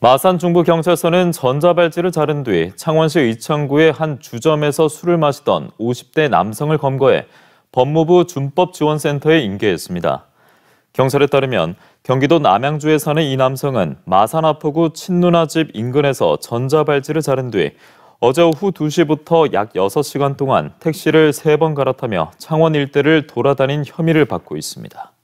마산 중부경찰서는 전자발찌를 자른 뒤 창원시 이창구의 한 주점에서 술을 마시던 50대 남성을 검거해 법무부 준법지원센터에 인계했습니다. 경찰에 따르면 경기도 남양주에 사는 이 남성은 마산 아포구 친누나 집 인근에서 전자발찌를 자른 뒤 어제 오후 2시부터 약 6시간 동안 택시를 3번 갈아타며 창원 일대를 돌아다닌 혐의를 받고 있습니다.